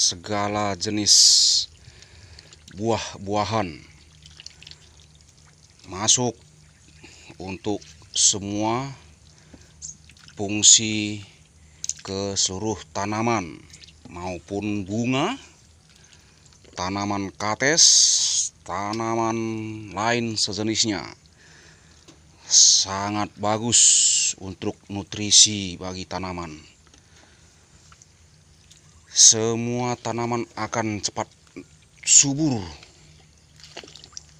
segala jenis buah-buahan masuk untuk semua fungsi ke seluruh tanaman maupun bunga tanaman kates tanaman lain sejenisnya sangat bagus untuk nutrisi bagi tanaman semua tanaman akan cepat subur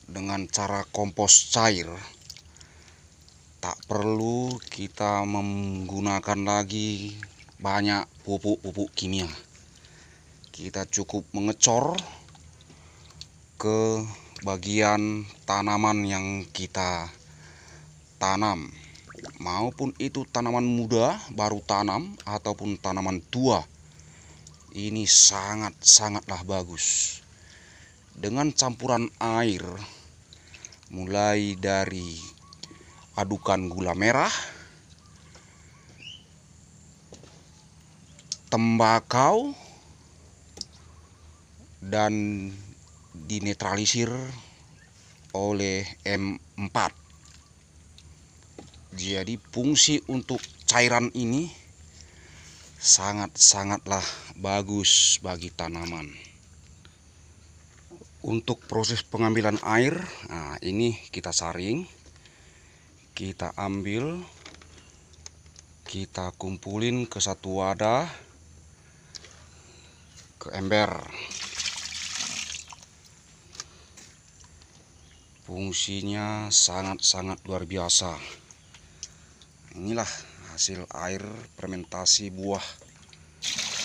dengan cara kompos cair tak perlu kita menggunakan lagi banyak pupuk-pupuk kimia kita cukup mengecor ke bagian tanaman yang kita tanam maupun itu tanaman muda baru tanam ataupun tanaman tua ini sangat-sangatlah bagus dengan campuran air mulai dari adukan gula merah tembakau dan dinetralisir oleh M4 jadi fungsi untuk cairan ini sangat-sangatlah bagus bagi tanaman untuk proses pengambilan air nah ini kita saring kita ambil kita kumpulin ke satu wadah ke ember fungsinya sangat-sangat luar biasa inilah hasil air fermentasi buah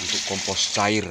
untuk kompos cair